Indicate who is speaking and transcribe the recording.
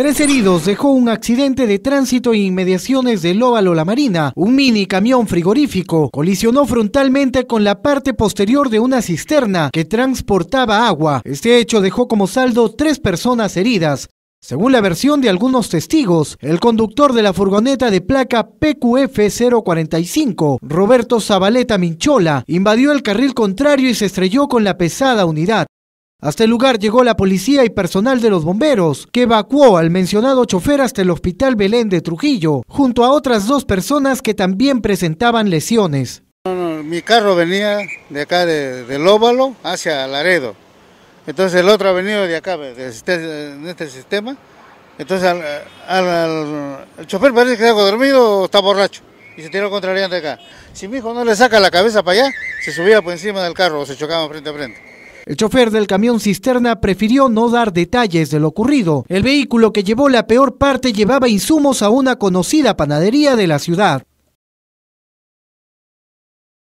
Speaker 1: Tres heridos dejó un accidente de tránsito en inmediaciones del Lóbalo, La Marina. Un mini camión frigorífico colisionó frontalmente con la parte posterior de una cisterna que transportaba agua. Este hecho dejó como saldo tres personas heridas. Según la versión de algunos testigos, el conductor de la furgoneta de placa PQF045, Roberto Zabaleta Minchola, invadió el carril contrario y se estrelló con la pesada unidad. Hasta el lugar llegó la policía y personal de los bomberos, que evacuó al mencionado chofer hasta el hospital Belén de Trujillo, junto a otras dos personas que también presentaban lesiones.
Speaker 2: Mi carro venía de acá, de, del óvalo, hacia Laredo. Entonces el otro ha venido de acá, de este, este sistema. Entonces al, el chofer parece que está dormido o está borracho y se tiró contra de acá. Si mi hijo no le saca la cabeza para allá, se subía por encima del carro o se chocaba frente a frente.
Speaker 1: El chofer del camión cisterna prefirió no dar detalles de lo ocurrido. El vehículo que llevó la peor parte llevaba insumos a una conocida panadería de la ciudad.